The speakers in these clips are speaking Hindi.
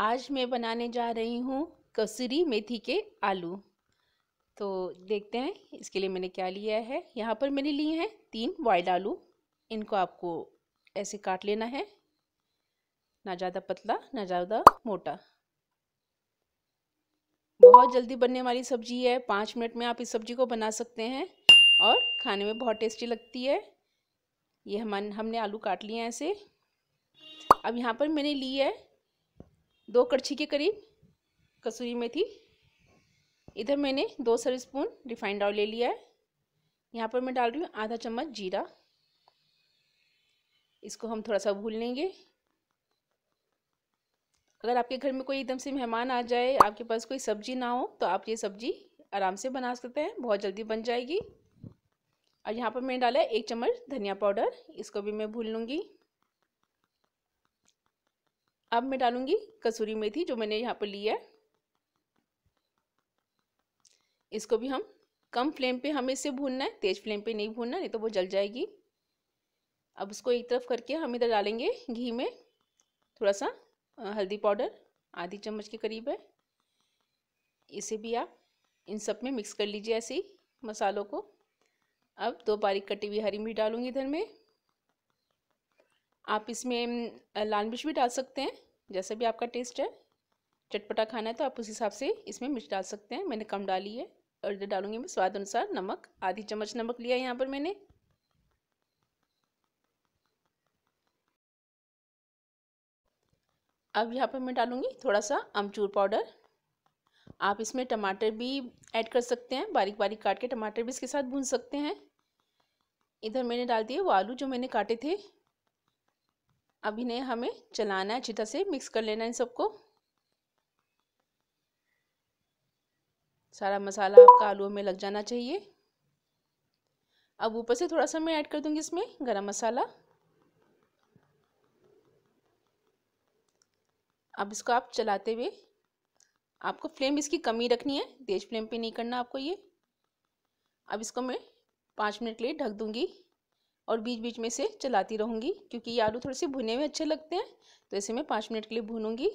आज मैं बनाने जा रही हूँ कसूरी मेथी के आलू तो देखते हैं इसके लिए मैंने क्या लिया है यहाँ पर मैंने लिए हैं तीन वाइल्ड आलू इनको आपको ऐसे काट लेना है ना ज़्यादा पतला ना ज़्यादा मोटा बहुत जल्दी बनने वाली सब्जी है पाँच मिनट में आप इस सब्जी को बना सकते हैं और खाने में बहुत टेस्टी लगती है ये हम हमने आलू काट लिए हैं ऐसे अब यहाँ पर मैंने ली है दो कड़छी के करीब कसूरी मेथी इधर मैंने दो सर स्पून रिफाइंड ऑयल ले लिया है यहाँ पर मैं डाल रही हूँ आधा चम्मच जीरा इसको हम थोड़ा सा भूल लेंगे अगर आपके घर में कोई एकदम से मेहमान आ जाए आपके पास कोई सब्जी ना हो तो आप ये सब्जी आराम से बना सकते हैं बहुत जल्दी बन जाएगी और यहाँ पर मैंने डाला है एक चम्मच धनिया पाउडर इसको भी मैं भूल लूँगी अब मैं डालूंगी कसूरी मेथी जो मैंने यहाँ पर ली है इसको भी हम कम फ्लेम पे हमें इसे भूनना है तेज फ्लेम पे नहीं भूनना नहीं तो वो जल जाएगी अब उसको एक तरफ करके हम इधर डालेंगे घी में थोड़ा सा हल्दी पाउडर आधी चम्मच के करीब है इसे भी आप इन सब में मिक्स कर लीजिए ऐसे ही मसालों को अब दो बारीक कटी हुई हरी मिर्च डालूंगी इधर में आप इसमें लाल मिर्च भी डाल सकते हैं जैसे भी आपका टेस्ट है चटपटा खाना है तो आप उस हिसाब से इसमें मिर्च डाल सकते हैं मैंने कम डाली है और इधर डालूंगी मैं स्वाद अनुसार नमक आधी चम्मच नमक लिया है यहाँ पर मैंने अब यहाँ पर मैं डालूंगी थोड़ा सा अमचूर पाउडर आप इसमें टमाटर भी ऐड कर सकते हैं बारीक बारीक काट के टमाटर भी इसके साथ भून सकते हैं इधर मैंने डाल दिए वो आलू जो मैंने काटे थे अब इन्हें हमें चलाना है अच्छी तरह से मिक्स कर लेना है इन सबको सारा मसाला आपका आलू में लग जाना चाहिए अब ऊपर से थोड़ा सा मैं ऐड कर दूंगी इसमें गरम मसाला अब इसको आप चलाते हुए आपको फ्लेम इसकी कमी रखनी है तेज फ्लेम पे नहीं करना आपको ये अब इसको मैं पाँच मिनट के लिए ढक दूंगी और बीच बीच में से चलाती रहूँगी क्योंकि ये आलू थोड़े से भुने हुए अच्छे लगते हैं तो इसे मैं पाँच मिनट के लिए भूनूंगी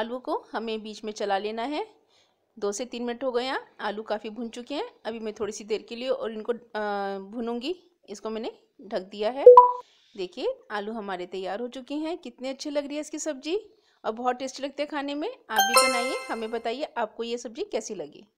आलू को हमें बीच में चला लेना है दो से तीन मिनट हो गए हैं आलू काफ़ी भुन चुके हैं अभी मैं थोड़ी सी देर के लिए और इनको भूनूंगी इसको मैंने ढक दिया है देखिए आलू हमारे तैयार हो चुके हैं कितने अच्छे लग रही है इसकी सब्ज़ी और बहुत टेस्टी लगती है खाने में आप भी बनाइए हमें बताइए आपको ये सब्ज़ी कैसी लगी